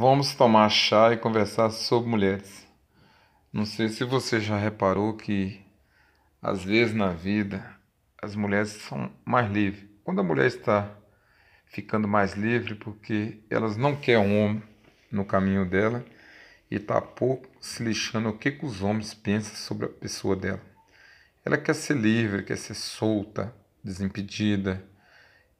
Vamos tomar chá e conversar sobre mulheres. Não sei se você já reparou que, às vezes na vida, as mulheres são mais livres. Quando a mulher está ficando mais livre, porque elas não querem um homem no caminho dela e está pouco se lixando o que, que os homens pensam sobre a pessoa dela. Ela quer ser livre, quer ser solta, desimpedida,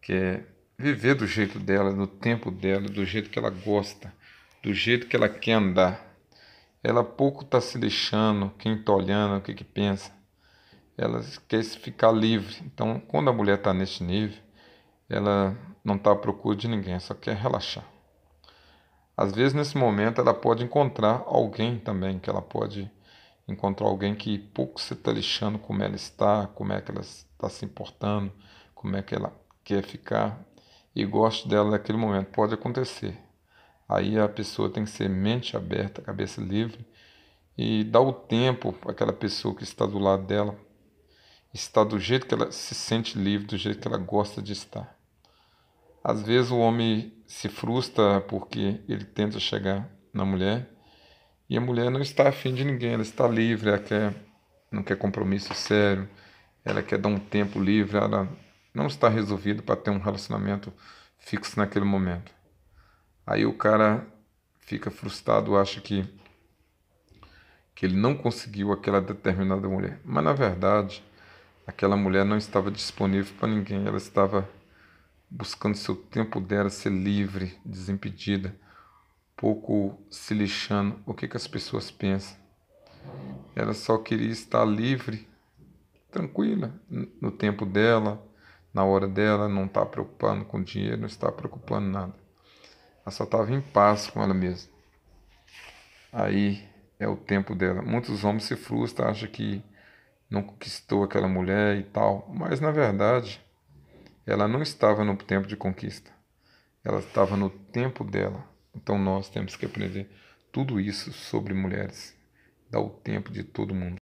quer viver do jeito dela, no tempo dela, do jeito que ela gosta do jeito que ela quer andar. Ela pouco está se deixando, quem está olhando, o que, que pensa. Ela quer ficar livre. Então, quando a mulher está neste nível, ela não está à procura de ninguém, só quer relaxar. Às vezes, nesse momento, ela pode encontrar alguém também, que ela pode encontrar alguém que pouco se está lixando como ela está, como é que ela está se importando, como é que ela quer ficar e goste dela naquele momento. Pode acontecer. Aí a pessoa tem que ser mente aberta, cabeça livre e dar o tempo para aquela pessoa que está do lado dela estar do jeito que ela se sente livre, do jeito que ela gosta de estar. Às vezes o homem se frustra porque ele tenta chegar na mulher e a mulher não está afim de ninguém, ela está livre, ela quer, não quer compromisso sério, ela quer dar um tempo livre, ela não está resolvida para ter um relacionamento fixo naquele momento. Aí o cara fica frustrado, acha que, que ele não conseguiu aquela determinada mulher. Mas na verdade, aquela mulher não estava disponível para ninguém, ela estava buscando seu tempo dela ser livre, desimpedida, pouco se lixando o que, que as pessoas pensam. Ela só queria estar livre, tranquila, no tempo dela, na hora dela, não estar tá preocupando com dinheiro, não estar preocupando nada. Ela só estava em paz com ela mesma. Aí é o tempo dela. Muitos homens se frustram, acham que não conquistou aquela mulher e tal, mas na verdade ela não estava no tempo de conquista. Ela estava no tempo dela. Então nós temos que aprender tudo isso sobre mulheres. Dá o tempo de todo mundo.